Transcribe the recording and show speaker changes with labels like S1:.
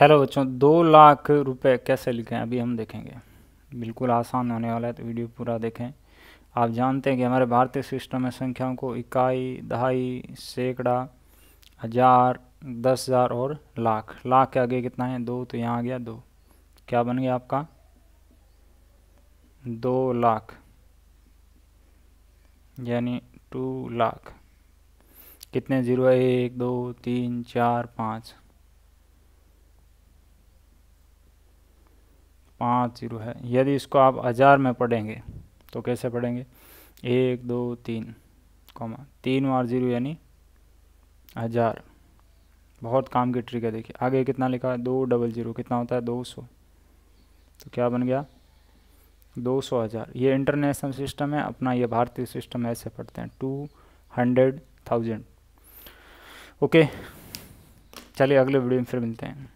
S1: hello बच्चों दो लाख रुपए कैसे लिखें अभी हम देखेंगे बिल्कुल आसान होने वाला है तो वीडियो पूरा देखें आप जानते हैं कि हमारे भारतीय सिस्टम में संख्याओं को इकाई दहाई सैकड़ा हज़ार दस हज़ार और लाख लाख के आगे कितना है दो तो यहाँ आ गया दो क्या बन गया आपका दो लाख यानी टू लाख कितने जीरो एक दो तीन चार पाँच पाँच जीरो है यदि इसको आप हज़ार में पढ़ेंगे तो कैसे पढ़ेंगे एक दो तीन कॉमा तीन बार जीरो यानी हज़ार बहुत काम की ट्रिक है देखिए आगे कितना लिखा है दो डबल जीरो कितना होता है दो सौ तो क्या बन गया दो सौ हज़ार ये इंटरनेशनल सिस्टम है अपना ये भारतीय सिस्टम ऐसे पढ़ते हैं टू हंड्रेड थाउजेंड ओके चलिए अगले वीडियो में फिर मिलते हैं